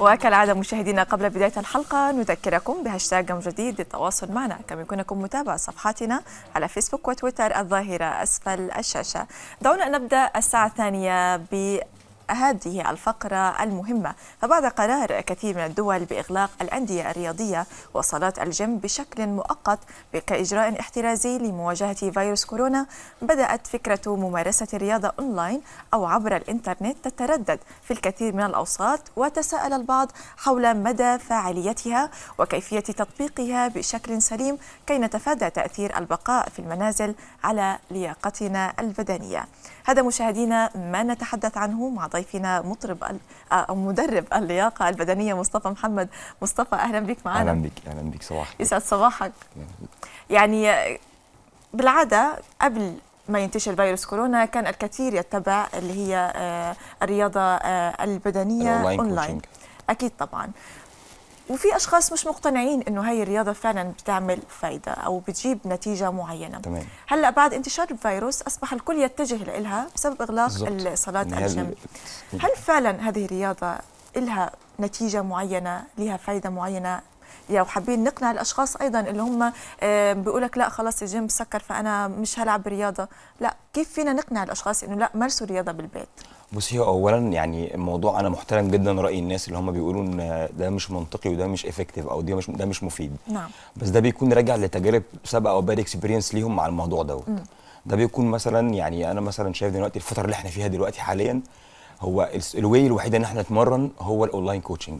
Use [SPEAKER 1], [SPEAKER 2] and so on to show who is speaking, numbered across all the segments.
[SPEAKER 1] وكالعادة مشاهدينا قبل بداية الحلقة نذكركم بهاشتاغ جديد للتواصل معنا كما يمكنكم متابعة صفحاتنا على فيسبوك وتويتر الظاهرة أسفل الشاشة دعونا نبدأ الساعة الثانية ب هذه الفقرة المهمة فبعد قرار كثير من الدول بإغلاق الأندية الرياضية وصالات الجيم بشكل مؤقت كإجراء احترازي لمواجهة فيروس كورونا بدأت فكرة ممارسة الرياضة أونلاين أو عبر الإنترنت تتردد في الكثير من الأوساط وتساءل البعض حول مدى فاعليتها وكيفية تطبيقها بشكل سليم كي نتفادى تأثير البقاء في المنازل على لياقتنا البدنية هذا مشاهدينا ما نتحدث عنه مع ضيفنا مطرب آه، او مدرب اللياقه البدنيه مصطفى محمد مصطفى اهلا بك معنا اهلا بك
[SPEAKER 2] اهلا بك صباحك
[SPEAKER 1] يسعد صباحك يعني بالعاده قبل ما ينتشر فيروس كورونا كان الكثير يتبع اللي هي آه، الرياضه آه، البدنيه اونلاين اكيد طبعا وفي اشخاص مش مقتنعين انه هي الرياضه فعلا بتعمل فايده او بتجيب نتيجه معينه تمام. هلا بعد انتشار الفيروس اصبح الكل يتجه لها بسبب اغلاق الصالات يعني الجيم هل فعلا هذه الرياضه لها نتيجه معينه لها فايده معينه يا وحابين نقنع الاشخاص ايضا اللي هم بيقول لك لا خلاص الجيم سكر فانا مش هلعب رياضه لا كيف فينا نقنع الاشخاص انه لا مارسوا رياضه بالبيت
[SPEAKER 2] بصي هو اولا يعني الموضوع انا محترم جدا راي الناس اللي هم بيقولوا ان ده مش منطقي وده مش افكتيف او ده مش ده مش مفيد نعم بس ده بيكون راجع لتجارب سابقه او باد اكسبيرينس ليهم مع الموضوع دوت ده بيكون مثلا يعني انا مثلا شايف دلوقتي الفتره اللي احنا فيها دلوقتي حاليا هو الواي الوحيد ان احنا نتمرن هو الاونلاين كوتشنج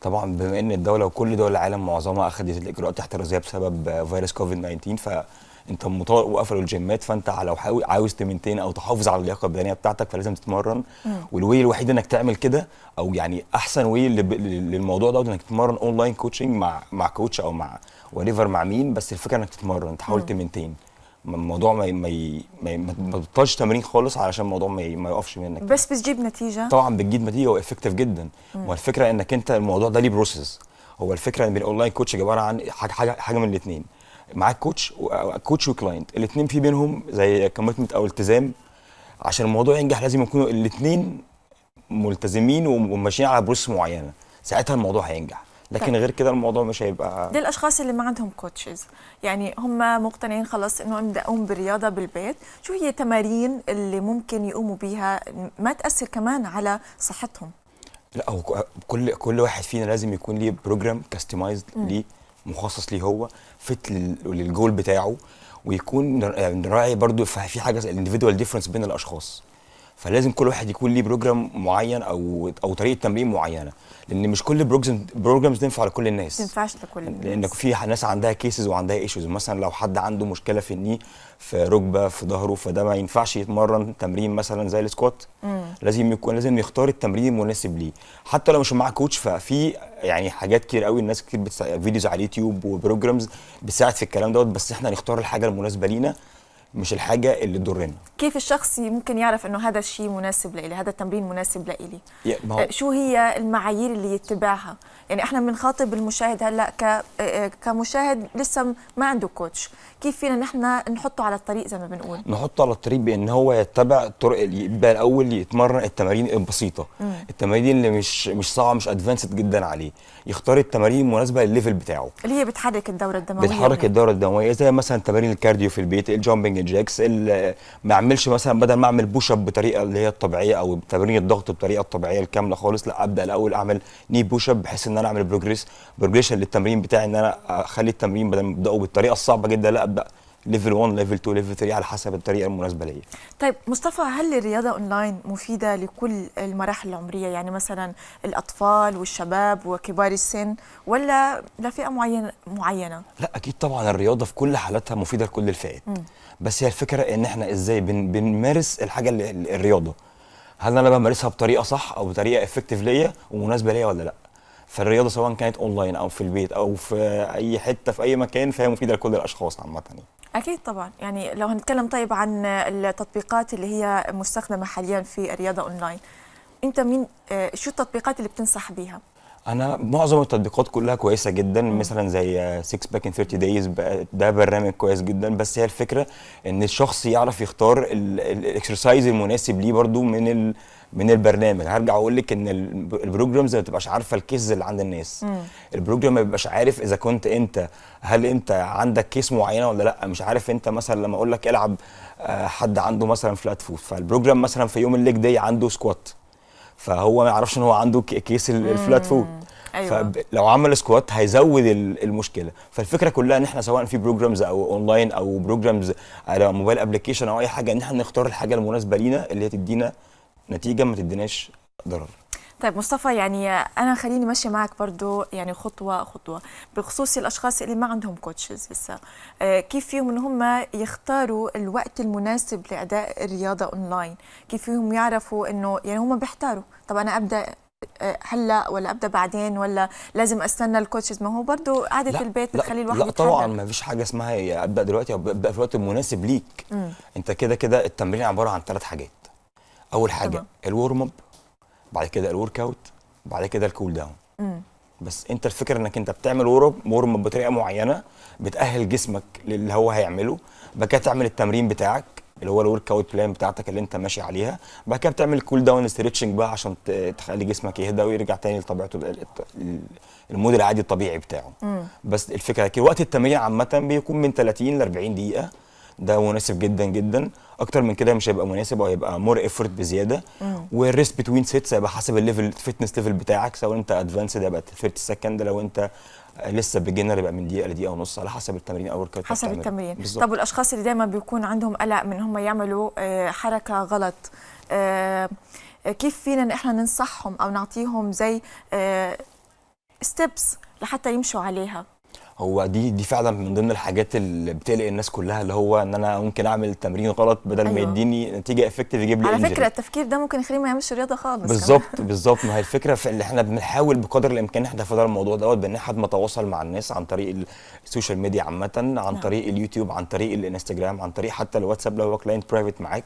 [SPEAKER 2] طبعا بما ان الدوله وكل دول العالم معظمها اخذت الاجراءات الاحترازيه بسبب فيروس كوفيد 19 ف انت مطالب وقفلوا الجيمات فانت لو عاوز تمنتين او تحافظ على اللياقه البدنيه بتاعتك فلازم تتمرن والوي الوحيد انك تعمل كده او يعني احسن وي للموضوع ده انك تتمرن اونلاين كوتشنج مع مع كوتش او مع وليفر مع مين بس الفكره انك تتمرن تحاول تمنتين الموضوع ما ما ما تبطلش تمرين خالص علشان الموضوع ما, ما يقفش منك
[SPEAKER 1] بس بتجيب نتيجه طبعا
[SPEAKER 2] بتجيب نتيجه وافكتيف جدا والفكره انك انت الموضوع ده ليه بروسيس هو الفكره ان الاونلاين كوتش عباره عن حاجه, حاجة من الاثنين معاك كوتش كوتش وكلاينت الاثنين في بينهم زي كوميتمنت او التزام عشان الموضوع ينجح لازم يكونوا الاثنين ملتزمين وماشيين على بروس معينه ساعتها الموضوع هينجح لكن طيب. غير كده الموضوع مش
[SPEAKER 1] هيبقى دي الاشخاص اللي ما عندهم كوتشز يعني هم مقتنعين خلاص انه انا اقوم برياضه بالبيت شو هي التمارين اللي ممكن يقوموا بيها ما تاثر كمان على صحتهم
[SPEAKER 2] لا هو كل كل واحد فينا لازم يكون ليه بروجرام كاستمايزد ليه مخصص ليه هو فت للجول بتاعه ويكون يعني نراعي برضو في حاجه الانديفيدوال ديفرنس بين الاشخاص فلازم كل واحد يكون ليه بروجرام معين او او طريقه تمرين معينه لان مش كل بروجرامز تنفع لكل الناس ما
[SPEAKER 1] تنفعش لكل الناس لان
[SPEAKER 2] في ناس عندها كيسز وعندها ايشوز مثلا لو حد عنده مشكله في النيه في ركبه في ظهره فده ما ينفعش يتمرن تمرين مثلا زي السكوات لازم يكون لازم يختار التمرين المناسب ليه حتى لو مش معاه كوتش ففي يعني حاجات كتير قوي الناس كتير بتساعد فيديوز على اليوتيوب وبروجرامز بتساعد في الكلام دوت بس احنا نختار الحاجه المناسبه لينا مش الحاجه اللي تضرنا
[SPEAKER 1] كيف الشخص ممكن يعرف انه هذا الشيء مناسب لإلي هذا التمرين مناسب لإلي هو... أه، شو هي المعايير اللي يتبعها يعني احنا بنخاطب المشاهد هلا ك... أه، أه، كمشاهد لسه ما عنده كوتش كيف فينا نحن نحطه على الطريق زي ما بنقول
[SPEAKER 2] نحطه على الطريق بان هو يتبع طرق يبقى الاول يتمرن التمارين البسيطه مم. التمارين اللي مش مش صعبه مش ادفانسد جدا عليه يختار التمارين المناسبه للليفل بتاعه
[SPEAKER 1] اللي هي بتحرك الدوره الدمويه يعني. بتحرك يعني.
[SPEAKER 2] الدوره الدمويه زي مثلا تمارين الكارديو في البيت الجامبنج جاكس ما اعملش مثلا بدل ما اعمل بوش اب بطريقه اللي هي الطبيعيه او تمارين الضغط بطريقه الطبيعيه الكامله خالص لا ابدا الاول اعمل ني بوش اب بحيث ان انا اعمل بروجريس بروجريشن للتمرين بتاعي ان انا اخلي التمرين بدل ما ابداه بالطريقه الصعبه جدا لا ابدا ليفل 1 ليفل 2 ليفل 3 على حسب الطريقه المناسبه ليا
[SPEAKER 1] طيب مصطفى هل الرياضه اونلاين مفيده لكل المراحل العمريه يعني مثلا الاطفال والشباب وكبار السن ولا لفئه معينه معينه
[SPEAKER 2] لا اكيد طبعا الرياضه في كل حالاتها مفيده لكل الفئات بس هي الفكره ان احنا ازاي بن بنمارس الحاجه اللي الرياضه هل انا بمارسها بطريقه صح او بطريقه افكتيف ليا ومناسبه ليا ولا لا فالرياضه سواء كانت اونلاين او في البيت او في اي حته في اي مكان فهي مفيده لكل الاشخاص عامه يعني.
[SPEAKER 1] اكيد طبعا يعني لو هنتكلم طيب عن التطبيقات اللي هي مستخدمه حاليا في الرياضه اونلاين انت مين آه، شو التطبيقات اللي بتنصح بيها
[SPEAKER 2] انا معظم التطبيقات كلها كويسه جدا مثلا زي 6 باك ان 30 دايز ده برنامج كويس جدا بس هي الفكره ان الشخص يعرف يختار الاكسرسايز المناسب ليه برده من من البرنامج هرجع اقول لك ان البروجرامز ما بتبقاش عارفه الكيسز اللي عند الناس البروجرام ما بيبقاش عارف اذا كنت انت هل انت عندك كيس معينه ولا لا مش عارف انت مثلا لما اقول لك العب آه، حد عنده مثلا فلات فوت فالبروجرام مثلا في يوم الليج داي عنده سكوات فهو ما يعرفش ان هو عنده كيس الفلات فوت أيوة. فلو عمل سكوات هيزود المشكله فالفكره كلها ان احنا سواء في بروجرامز او اونلاين او بروجرامز على موبايل ابلكيشن او اي حاجه ان احنا نختار الحاجه المناسبه لينا اللي هي تدينا نتيجه ما تديناش ضرر
[SPEAKER 1] طيب مصطفى يعني انا خليني ماشي معك برضو يعني خطوه خطوه بخصوص الاشخاص اللي ما عندهم كوتشز لسه آه، كيف فيهم ان هم يختاروا الوقت المناسب لاداء الرياضه اونلاين كيف فيهم يعرفوا انه يعني هم بيحتاروا طب انا ابدا آه، هلا ولا ابدا بعدين ولا لازم استنى الكوتشز ما هو برضه قعده في البيت بتخلي الواحد لا طبعا
[SPEAKER 2] ما فيش حاجه اسمها ابدا دلوقتي او ابدا في الوقت المناسب ليك م. انت كده كده التمرين عباره عن ثلاث حاجات اول حاجه الورم اب بعد كده الورك اوت بعد كده الكول داون بس انت الفكره انك انت بتعمل ورم اب بطريقه معينه بتاهل جسمك للي هو هيعمله بعد كده تعمل التمرين بتاعك اللي هو الورك اوت بلان بتاعتك اللي انت ماشي عليها بعد كده بتعمل كول داون ستريتشنج بقى عشان تخلي جسمك يهدى ويرجع تاني لطبيعته المود العادي الطبيعي بتاعه مم. بس الفكره كده وقت التمرين عامه بيكون من 30 ل 40 دقيقه ده مناسب جدا جدا اكتر من كده مش هيبقى مناسب وهيبقى مور ايفورت بزياده والريست بتوين سيتس هيبقى حسب الليفل فيتنس ليفل بتاعك سواء انت ادفانسد هيبقى 30 سكند لو انت لسه بيجنر يبقى من دقيقه لدقيقه ونص على حسب التمرين او الورك حسب التمرين بالزبط. طب
[SPEAKER 1] والاشخاص اللي دايما بيكون عندهم قلق من هم يعملوا آه، حركه غلط آه، كيف فينا ان احنا ننصحهم او نعطيهم زي ستيبس آه، لحتى يمشوا عليها
[SPEAKER 2] هو دي دي فعلا من ضمن الحاجات اللي بتقلق الناس كلها اللي هو ان انا ممكن اعمل تمرين غلط بدل أيوة. ما يديني نتيجه افكتيف يجيب لي على إنجل. فكره
[SPEAKER 1] التفكير ده ممكن يخليه ما يعملش رياضه خالص بالظبط
[SPEAKER 2] بالظبط ما هي الفكره في اللي احنا بنحاول بقدر الامكان احنا في الموضوع دوت بان احنا بنتواصل مع الناس عن طريق السوشيال ميديا عامه عن نعم. طريق اليوتيوب عن طريق الانستجرام عن طريق حتى الواتساب لو هو كلاينت برايفت معاك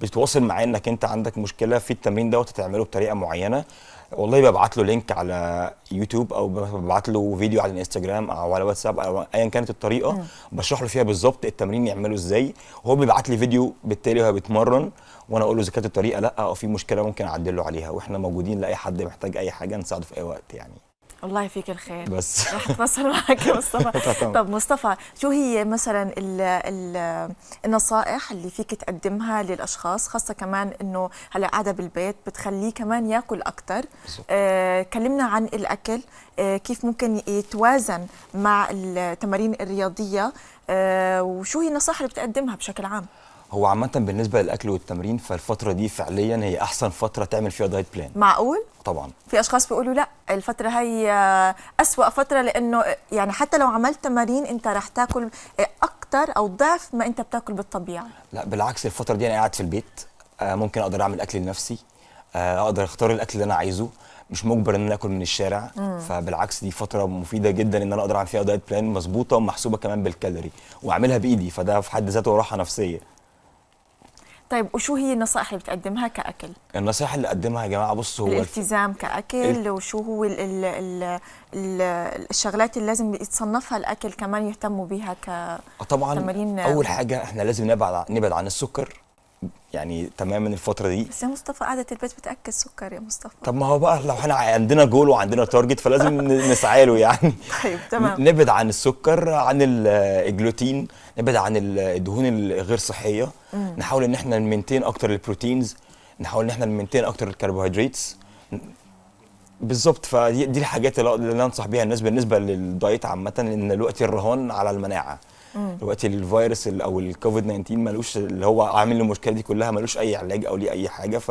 [SPEAKER 2] بتتواصل معاه انك انت عندك مشكله في التمرين دوت هتعمله بطريقه معينه والله ببعت له لينك على يوتيوب او ببعت له فيديو على الانستجرام او على واتساب او ايا كانت الطريقه بشرح له فيها بالظبط التمرين يعمله ازاي وهو بيبعت لي فيديو بالتالي وهو بيتمرن وانا اقول له اذا كانت الطريقه لا او في مشكله ممكن اعدل له عليها واحنا موجودين لاي حد محتاج اي حاجه نساعده في اي وقت يعني
[SPEAKER 1] الله يفيك الخير بس رح اتواصل معك يا مصطفى طب مصطفى شو هي مثلا الـ الـ النصائح اللي فيك تقدمها للاشخاص خاصه كمان انه هلا قاعده بالبيت بتخليه كمان ياكل اكثر آه كلمنا عن الاكل آه كيف ممكن يتوازن مع التمارين الرياضيه آه وشو هي النصائح اللي بتقدمها بشكل عام
[SPEAKER 2] هو عامة بالنسبة للأكل والتمرين فالفترة دي فعليا هي أحسن فترة تعمل فيها دايت بلان معقول؟ طبعا
[SPEAKER 1] في أشخاص بيقولوا لا الفترة هي أسوأ فترة لأنه يعني حتى لو عملت تمارين أنت رح تاكل أكتر أو ضعف ما أنت بتاكل بالطبيعة
[SPEAKER 2] لا بالعكس الفترة دي أنا قاعد في البيت آه، ممكن أقدر أعمل أكل لنفسي آه، أقدر أختار الأكل اللي أنا عايزه مش مجبر ان انا اكل من الشارع مم. فبالعكس دي فتره مفيده جدا ان انا اقدر اعمل فيها دايت بلان مظبوطه ومحسوبه كمان بالكالوري واعملها بايدي فده في حد ذاته راحه نفسيه
[SPEAKER 1] طيب وشو هي النصائح اللي بتقدمها كاكل
[SPEAKER 2] النصائح اللي اقدمها يا جماعه بصوا هو الالتزام
[SPEAKER 1] كاكل وشو هو ال ال ال ال الشغلات اللي لازم يتصنفها الاكل كمان يهتموا بيها ك طبعا اول حاجه
[SPEAKER 2] احنا لازم نبعد نبعد عن السكر يعني تماما الفتره دي بس
[SPEAKER 1] يا مصطفى قعده البيت بتاكل سكر يا مصطفى
[SPEAKER 2] طب ما هو بقى لو احنا عندنا جول وعندنا تارجت فلازم نسعى له يعني
[SPEAKER 1] طيب تمام
[SPEAKER 2] نبعد عن السكر عن الجلوتين نبعد عن الدهون الغير صحيه مم. نحاول ان احنا نمنتين اكتر البروتينز نحاول ان احنا نمنتين اكتر الكربوهيدراتس بالظبط فدي دي الحاجات اللي انا انصح بيها الناس بالنسبه للدايت عامه ان دلوقتي الرهان على المناعه دلوقتي الفيروس او الكوفيد 19 ملوش اللي هو عامل المشكله دي كلها ملوش اي علاج او ليه اي حاجه ف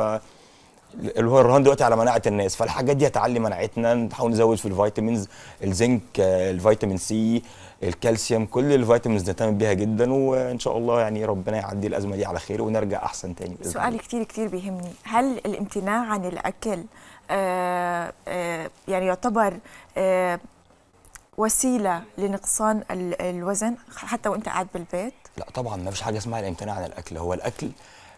[SPEAKER 2] اللي هو الرهان دلوقتي على مناعه الناس فالحاجات دي هتعلي مناعتنا نحاول نزود في الفيتامينز الزنك آه، الفيتامين سي الكالسيوم كل الفيتامينز نهتم بيها جدا وان شاء الله يعني ربنا يعدي الازمه دي على خير ونرجع احسن تاني سؤال
[SPEAKER 1] كتير كتير بيهمني هل الامتناع عن الاكل آه آه يعني يعتبر آه وسيله لنقصان الوزن حتى وانت قاعد بالبيت
[SPEAKER 2] لا طبعا ما فيش حاجه اسمها الامتناع عن الاكل هو الاكل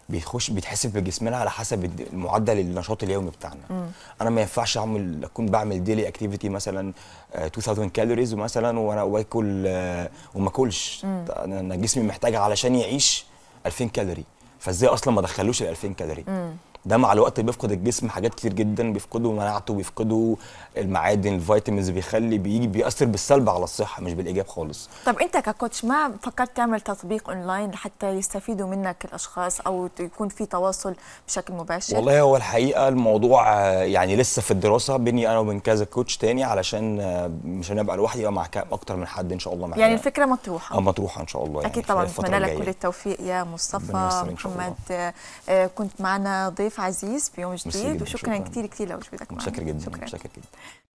[SPEAKER 2] بيخش بيتحسب في جسمنا على حسب معدل النشاط اليومي بتاعنا م. انا ما ينفعش اعمل اكون بعمل ديلي اكتيفيتي مثلا 2000 آه، كالوريز مثلا وانا واكل آه، وما اكلش انا جسمي محتاج علشان يعيش 2000 كالوري فازاي اصلا ما دخلوش ال 2000 كالوري م. ده مع الوقت بيفقد الجسم حاجات كتير جدا بيفقده مناعته بيفقده المعادن الفيتامينز بيخلي بيجي بيأثر بالسلب على الصحه مش بالايجاب خالص
[SPEAKER 1] طب انت ككوتش ما فكرت تعمل تطبيق اونلاين حتى يستفيدوا منك الاشخاص او يكون في تواصل بشكل مباشر والله هو
[SPEAKER 2] الحقيقه الموضوع يعني لسه في الدراسه بيني انا وبين كذا كوتش تاني علشان مش هنبقى لوحدي مع اكتر من حد ان شاء الله يعني
[SPEAKER 1] الفكره مطروحه اه
[SPEAKER 2] مطروحه ان شاء الله يعني اكيد طبعا بتمنى لك كل
[SPEAKER 1] التوفيق يا مصطفى محمد آه، كنت معنا ضيف ضيف عزيز في يوم جديد وشكرا كثير كثير لوجودك معنا شكرا جدا شكرا متشكر جدا